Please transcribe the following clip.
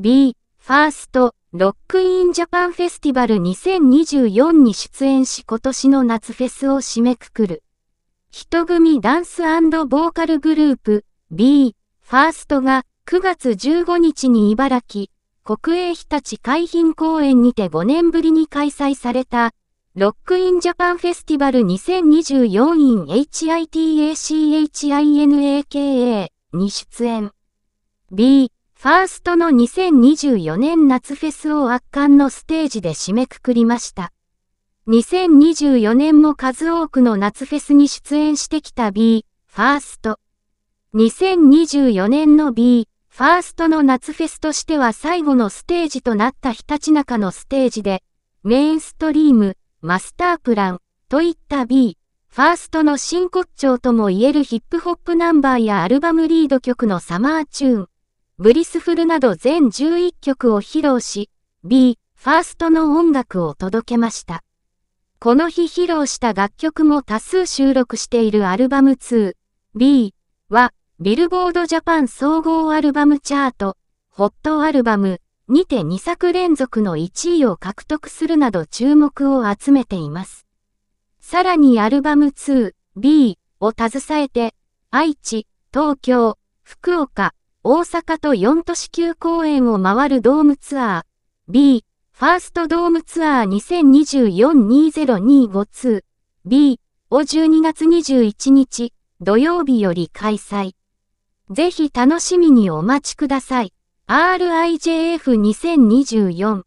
B、ファースト、ロックインジャパンフェスティバル2024に出演し今年の夏フェスを締めくくる。人組ダンスボーカルグループ B、ファーストが9月15日に茨城、国営日立海浜公園にて5年ぶりに開催された、ロックインジャパンフェスティバル 2024in HITACHINAKA に出演。B、ファーストの2024年夏フェスを圧巻のステージで締めくくりました。2024年も数多くの夏フェスに出演してきた B、ファースト。2024年の B、ファーストの夏フェスとしては最後のステージとなったひたちなかのステージで、メインストリーム、マスタープラン、といった B、ファーストの真骨頂とも言えるヒップホップナンバーやアルバムリード曲のサマーチューン、ブリスフルなど全11曲を披露し、B、ファーストの音楽を届けました。この日披露した楽曲も多数収録しているアルバム 2B は、ビルボードジャパン総合アルバムチャート、ホットアルバムにて2作連続の1位を獲得するなど注目を集めています。さらにアルバム 2B を携えて、愛知、東京、福岡、大阪と4都市級公演を回るドームツアー、B、ファーストドームツアー2024-2025-2 B を12月21日土曜日より開催。ぜひ楽しみにお待ちください。RIJF2024